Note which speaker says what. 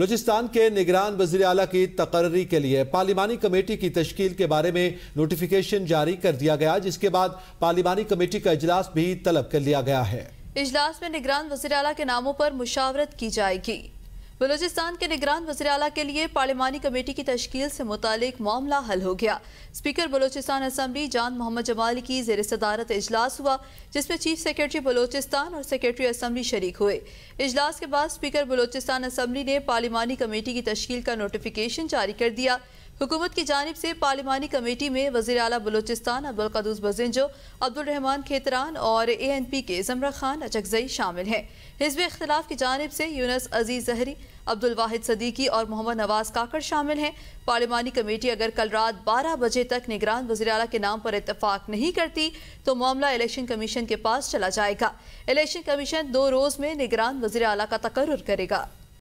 Speaker 1: बलूचिस्तान के निगरान वजी अला की तकर्री के लिए पार्लिमानी कमेटी की तश्ील के बारे में नोटिफिकेशन जारी कर दिया गया जिसके बाद पार्लिमानी कमेटी का इजलास भी तलब कर लिया गया है
Speaker 2: इजलास में निगरान वजी अला के नामों पर मुशावरत की जाएगी बलोचिस्तान के निगरान वजर अला के लिए पार्लिमानी कमेटी की तश्ल से मुतल मामला हल हो गया स्पीकर बलोचिस्तान असम्बली जान मोहम्मद जमाल की जेर सदारत इजलास हुआ जिसमें चीफ सेक्रेटरी बलोचिस्तान और सेक्रेटरी असम्बली शरीक हुए अजलास के बाद स्पीकर बलोचिस्तान असम्बली ने पार्लिमानी कमेटी की तश्ल का नोटिफिकेशन जारी कर दिया हुकूमत की जानब से पार्लिमानी कमेटी में वजी अला बलोचिस्तान अब्दुल कदूस बजेंजो अब्दुलरहमान खेतरान और ए एन पी के जमरा खान अचकजई शामिल हैं हिजब इख्तलाफ की जानब से यूनस अजीज जहरी अब्दुल वाहिद सदीकी और मोहम्मद नवाज काकड़ शामिल हैं पार्लिमानी कमेटी अगर कल रात बारह बजे तक निगरान वजी अला के नाम पर इतफाक नहीं करती तो मामला इलेक्शन कमीशन के पास चला जाएगा इलेक्शन कमीशन दो रोज में निगरान वजी अला का तकर्र करेगा